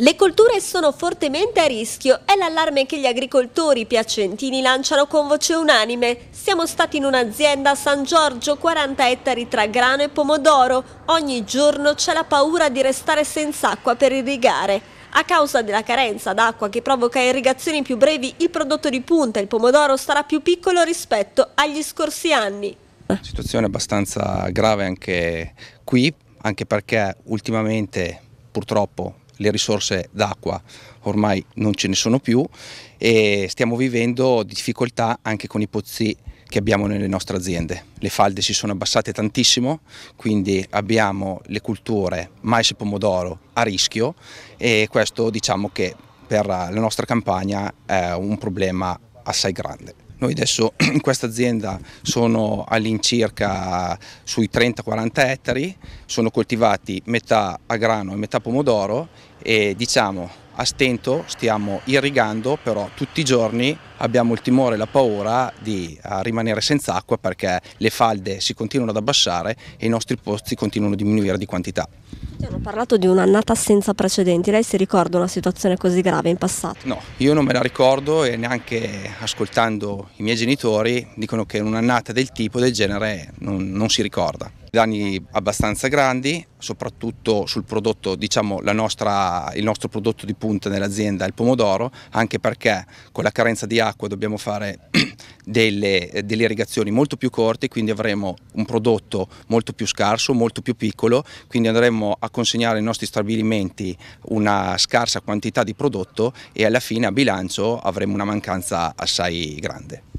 Le colture sono fortemente a rischio, è l'allarme che gli agricoltori piacentini lanciano con voce unanime. Siamo stati in un'azienda a San Giorgio, 40 ettari tra grano e pomodoro. Ogni giorno c'è la paura di restare senza acqua per irrigare. A causa della carenza d'acqua che provoca irrigazioni più brevi, il prodotto di punta, il pomodoro, sarà più piccolo rispetto agli scorsi anni. situazione abbastanza grave anche qui, anche perché ultimamente purtroppo le risorse d'acqua ormai non ce ne sono più e stiamo vivendo difficoltà anche con i pozzi che abbiamo nelle nostre aziende. Le falde si sono abbassate tantissimo, quindi abbiamo le culture mais e pomodoro a rischio e questo diciamo che per la nostra campagna è un problema assai grande. Noi adesso in questa azienda sono all'incirca sui 30-40 ettari, sono coltivati metà a grano e metà pomodoro e diciamo a stento stiamo irrigando, però tutti i giorni abbiamo il timore e la paura di eh, rimanere senza acqua perché le falde si continuano ad abbassare e i nostri pozzi continuano a diminuire di quantità hanno parlato di un'annata senza precedenti. Lei si ricorda una situazione così grave in passato? No, io non me la ricordo e neanche ascoltando i miei genitori dicono che un'annata del tipo, del genere, non, non si ricorda. Danni abbastanza grandi, soprattutto sul prodotto, diciamo nostra, il nostro prodotto di punta nell'azienda, il pomodoro, anche perché con la carenza di acqua dobbiamo fare delle, eh, delle irrigazioni molto più corte, quindi avremo un prodotto molto più scarso, molto più piccolo, quindi andremo a consegnare ai nostri stabilimenti una scarsa quantità di prodotto e alla fine a bilancio avremo una mancanza assai grande.